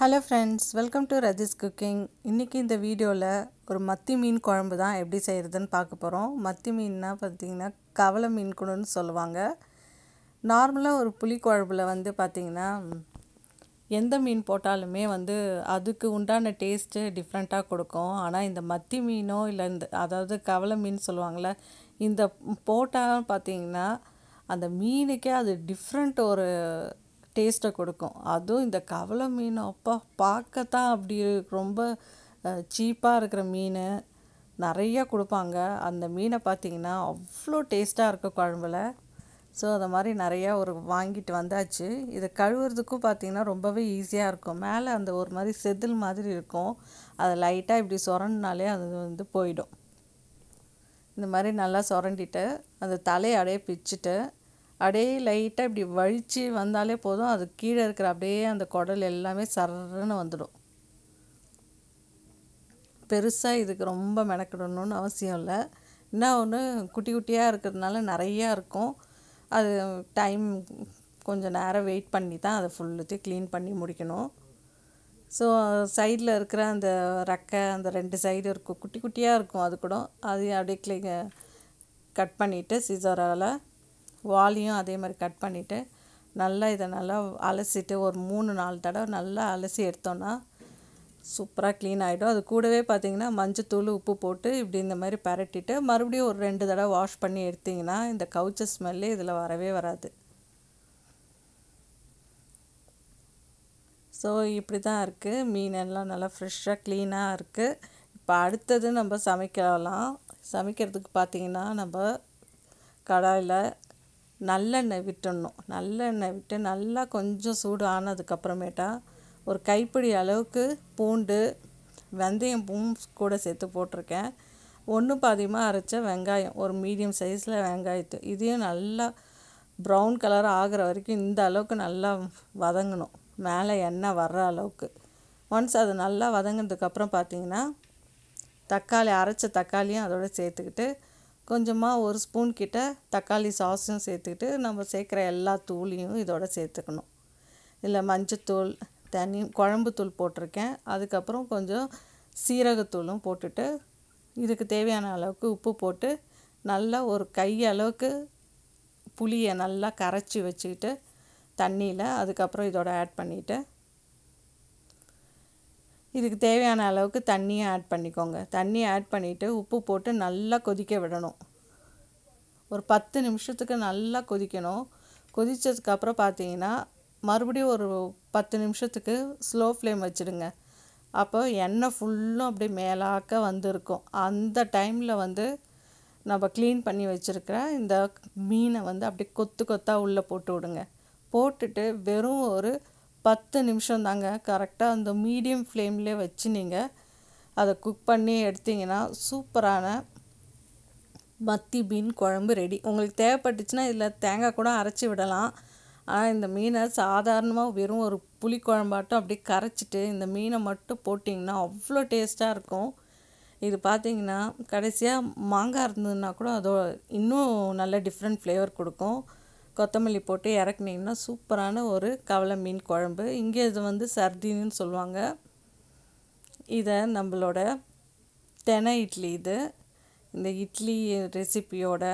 hello friends welcome to Raji's cooking இன்றைக்கி இந்த வீடியோவில் ஒரு மத்தி மீன் குழம்பு தான் எப்படி செய்கிறதுன்னு பார்க்க போகிறோம் மத்தி மீன்னா பார்த்திங்கன்னா கவலை மீன் கூடன்னு சொல்லுவாங்க நார்மலாக ஒரு புளி குழம்புல வந்து பார்த்திங்கன்னா எந்த மீன் போட்டாலுமே வந்து அதுக்கு உண்டான டேஸ்ட்டு டிஃப்ரெண்ட்டாக கொடுக்கும் ஆனால் இந்த மத்தி மீனோ இல்லை இந்த அதாவது கவலை மீன் சொல்லுவாங்கள்ல இந்த போட்டால் பார்த்திங்கன்னா அந்த மீனுக்கே அது டிஃப்ரெண்ட் ஒரு டேஸ்ட்டை கொடுக்கும் அதுவும் இந்த கவலை மீன் அப்பா பார்க்கத்தான் அப்படி ரொம்ப சீப்பாக இருக்கிற மீன் நிறையா கொடுப்பாங்க அந்த மீனை பார்த்திங்கன்னா அவ்வளோ டேஸ்ட்டாக இருக்கும் குழம்புல ஸோ அதை மாதிரி நிறையா ஒரு வாங்கிட்டு வந்தாச்சு இதை கழுவுறதுக்கும் பார்த்திங்கன்னா ரொம்பவே ஈஸியாக இருக்கும் மேலே அந்த ஒரு மாதிரி செதில் மாதிரி இருக்கும் அதை லைட்டாக இப்படி சுரண்டினாலே அது வந்து போயிடும் இந்த மாதிரி நல்லா சுரண்டிட்டு அந்த தலையை அப்படியே பிச்சுட்டு அப்படியே லைட்டாக இப்படி வழித்து வந்தாலே போதும் அது கீழே இருக்கிற அப்படியே அந்த குடல் எல்லாமே சரன்னு வந்துடும் பெருசாக இதுக்கு ரொம்ப மெனக்கிடணும்னு அவசியம் இல்லை என்ன ஒன்று குட்டி குட்டியாக இருக்கிறதுனால நிறையா இருக்கும் அது டைம் கொஞ்சம் நேரம் வெயிட் பண்ணி தான் அதை ஃபுல்லுத்தையும் க்ளீன் பண்ணி முடிக்கணும் ஸோ சைடில் இருக்கிற அந்த ரெக்கை அந்த ரெண்டு சைடு இருக்கும் குட்டி குட்டியாக இருக்கும் அது கூட அது அப்படியே கிளீ கட் பண்ணிவிட்டு சிசரால் வாலியும் அதே மாதிரி கட் பண்ணிவிட்டு நல்லா இதை நல்லா அலசிட்டு ஒரு மூணு நாலு தடவை நல்லா அலசி எடுத்தோன்னா சூப்பராக க்ளீன் ஆகிடும் அது கூடவே பார்த்திங்கன்னா மஞ்சத்தூள் உப்பு போட்டு இப்படி இந்த மாதிரி பரட்டிட்டு மறுபடியும் ஒரு ரெண்டு தடவை வாஷ் பண்ணி எடுத்திங்கன்னா இந்த கவுச்ச ஸ்மெல்லே இதில் வரவே வராது ஸோ இப்படி தான் இருக்குது மீன் எல்லாம் நல்லா ஃப்ரெஷ்ஷாக க்ளீனாக இருக்குது இப்போ அடுத்தது நம்ம சமைக்கலாம் சமைக்கிறதுக்கு பார்த்திங்கன்னா நம்ம கடாயில் நல்லெண்ணெய் விட்டுடணும் நல்லெண்ணெய் விட்டு நல்லா கொஞ்சம் சூடு ஆனதுக்கப்புறமேட்டா ஒரு கைப்பிடி அளவுக்கு பூண்டு வெந்தயம் பூம் கூட சேர்த்து போட்டிருக்கேன் ஒன்று பாதியமாக அரைச்ச வெங்காயம் ஒரு மீடியம் சைஸில் வெங்காயத்து இதையும் நல்லா ப்ரௌன் கலர் ஆகிற வரைக்கும் இந்த அளவுக்கு நல்லா வதங்கணும் மேலே எண்ணெய் வர்ற அளவுக்கு ஒன்ஸ் அது நல்லா வதங்கினதுக்கப்புறம் பார்த்தீங்கன்னா தக்காளி அரைச்ச தக்காளியும் அதோடு சேர்த்துக்கிட்டு கொஞ்சமாக ஒரு ஸ்பூன் கிட்ட தக்காளி சாஸும் சேர்த்துக்கிட்டு நம்ம சேர்க்குற எல்லா தூளையும் இதோடு சேர்த்துக்கணும் இதில் மஞ்சத்தூள் தனி குழம்புத்தூள் போட்டிருக்கேன் அதுக்கப்புறம் கொஞ்சம் சீரகத்தூளும் போட்டுட்டு இதுக்கு தேவையான அளவுக்கு உப்பு போட்டு நல்லா ஒரு கை அளவுக்கு புளியை நல்லா கரைச்சி வச்சுக்கிட்டு தண்ணியில் அதுக்கப்புறம் இதோட ஆட் பண்ணிவிட்டு இதுக்கு தேவையான அளவுக்கு தண்ணியை ஆட் பண்ணிக்கோங்க தண்ணி ஆட் பண்ணிவிட்டு உப்பு போட்டு நல்லா கொதிக்க விடணும் ஒரு பத்து நிமிஷத்துக்கு நல்லா கொதிக்கணும் கொதித்ததுக்கப்புறம் பார்த்தீங்கன்னா மறுபடியும் ஒரு பத்து நிமிஷத்துக்கு ஸ்லோ ஃப்ளேம் வச்சுடுங்க அப்போ எண்ணெய் ஃபுல்லும் அப்படியே மேலாக்க வந்திருக்கும் அந்த டைமில் வந்து நம்ம க்ளீன் பண்ணி வச்சுருக்கிற இந்த மீனை வந்து அப்படியே கொத்து கொத்தாக உள்ளே போட்டு விடுங்க போட்டுட்டு வெறும் ஒரு பத்து நிமிஷம் தாங்க கரெக்டாக அந்த மீடியம் ஃப்ளேம்லேயே வச்சு நீங்கள் அதை குக் பண்ணி எடுத்திங்கன்னா சூப்பரான மத்தி மீன் குழம்பு ரெடி உங்களுக்கு தேவைப்பட்டுச்சுன்னா இதில் தேங்காய் கூட அரைச்சி விடலாம் ஆனால் இந்த மீனை சாதாரணமாக வெறும் ஒரு புளி குழம்பாட்டம் அப்படியே கரைச்சிட்டு இந்த மீனை மட்டும் போட்டிங்கன்னா அவ்வளோ டேஸ்ட்டாக இருக்கும் இது பார்த்திங்கன்னா கடைசியாக மாங்காய் இருந்ததுன்னா கூட அதோ இன்னும் நல்ல டிஃப்ரெண்ட் ஃப்ளேவர் கொடுக்கும் கொத்தமல்லி போட்டு இறக்குனிங்கன்னா சூப்பரான ஒரு கவலை மீன் குழம்பு இங்கே இது வந்து சர்தின்னு சொல்லுவாங்க இதை நம்மளோட தெனை இட்லி இது இந்த இட்லி ரெசிப்பியோட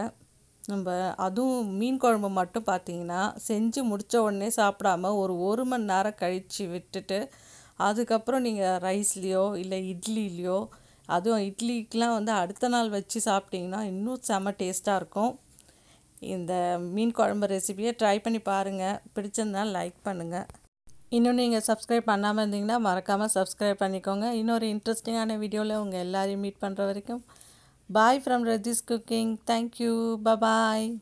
நம்ம அதுவும் மீன் குழம்பு மட்டும் பார்த்தீங்கன்னா செஞ்சு முடித்த உடனே சாப்பிடாமல் ஒரு ஒரு மணி நேரம் கழித்து விட்டுட்டு அதுக்கப்புறம் நீங்கள் ரைஸ்லேயோ இல்லை இட்லிலேயோ அதுவும் இட்லிக்கெலாம் வந்து அடுத்த நாள் வச்சு சாப்பிட்டிங்கன்னா இன்னும் செம டேஸ்ட்டாக இருக்கும் இந்த மீன் குழம்பு ரெசிபியை ட்ரை பண்ணி பாருங்கள் பிடிச்சிருந்தால் லைக் பண்ணுங்கள் இன்னும் நீங்கள் சப்ஸ்கிரைப் பண்ணாமல் இருந்தீங்கன்னா மறக்காமல் சப்ஸ்கிரைப் பண்ணிக்கோங்க இன்னொரு இன்ட்ரெஸ்டிங்கான வீடியோவில் உங்கள் எல்லோரையும் மீட் பண்ணுற வரைக்கும் bye from Raji's cooking thank you bye bye